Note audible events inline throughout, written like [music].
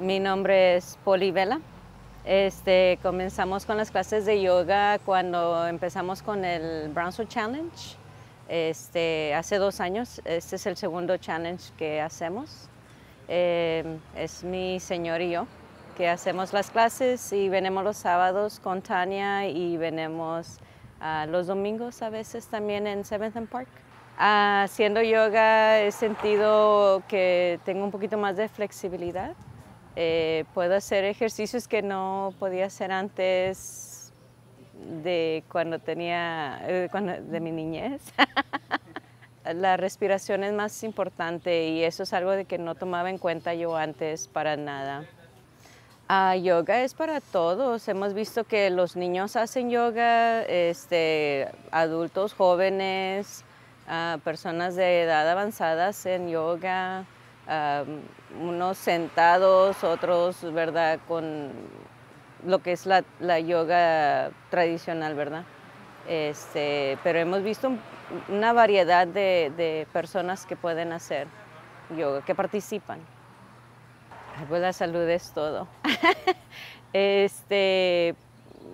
Mi nombre es Poli Vela. Este, comenzamos con las clases de yoga cuando empezamos con el Brownsville Challenge. Este, hace dos años, este es el segundo challenge que hacemos. Eh, es mi señor y yo que hacemos las clases y venimos los sábados con Tania y venimos ah, los domingos a veces también en Seventh and Park. Ah, haciendo yoga he sentido que tengo un poquito más de flexibilidad eh, puedo hacer ejercicios que no podía hacer antes de cuando tenía, eh, de mi niñez. [laughs] la respiración es más importante y eso es algo de que no tomaba en cuenta yo antes para nada. Ah, yoga es para todos. Hemos visto que los niños hacen yoga, este, adultos, jóvenes, ah, personas de edad avanzada hacen yoga unos sentados, otros, ¿verdad?, con lo que es la, yoga tradicional, ¿verdad? Este, pero hemos visto una variedad de, personas que pueden hacer yoga, que participan. Pues la salud es todo. [laughs] este,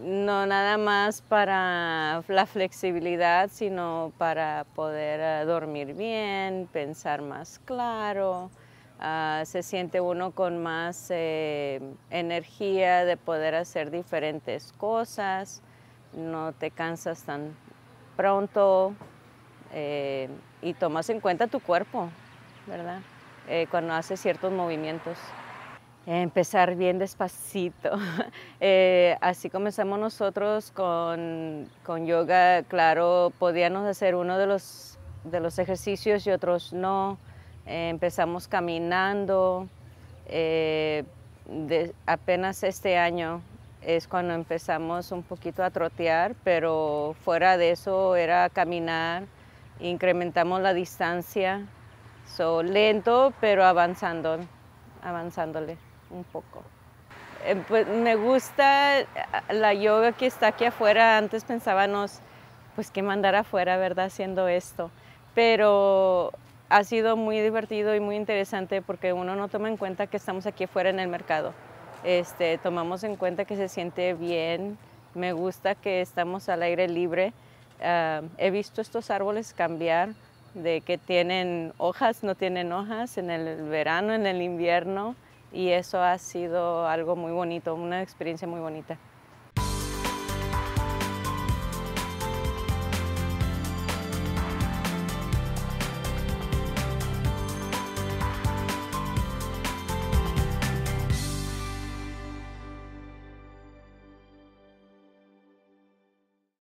no nada más para la flexibilidad, sino para poder eh, dormir bien, pensar más claro. Ah, se siente uno con más eh, energía de poder hacer diferentes cosas, no te cansas tan pronto eh, y tomas en cuenta tu cuerpo, ¿verdad? cuando haces ciertos movimientos. Empezar bien despacito. [laughs] Eh, así comenzamos nosotros con, yoga. Claro, podíamos hacer uno de los, de los ejercicios y otros no. Eh, empezamos caminando. Eh, apenas este año es cuando empezamos un poquito a trotear, pero fuera de eso era caminar. Incrementamos la distancia. So, lento, pero avanzando, avanzándole un poco. Eh, pues, me gusta eh, la yoga que está aquí afuera. Antes pensábamos, pues qué mandar afuera, ¿verdad? Haciendo esto. Pero ha sido muy divertido y muy interesante porque uno no toma en cuenta que estamos aquí afuera en el mercado. Este, tomamos en cuenta que se siente bien, me gusta que estamos al aire libre. Ah, he visto estos árboles cambiar de que tienen hojas, no tienen hojas, en el verano, en el invierno y eso ha sido algo muy bonito, una experiencia muy bonita.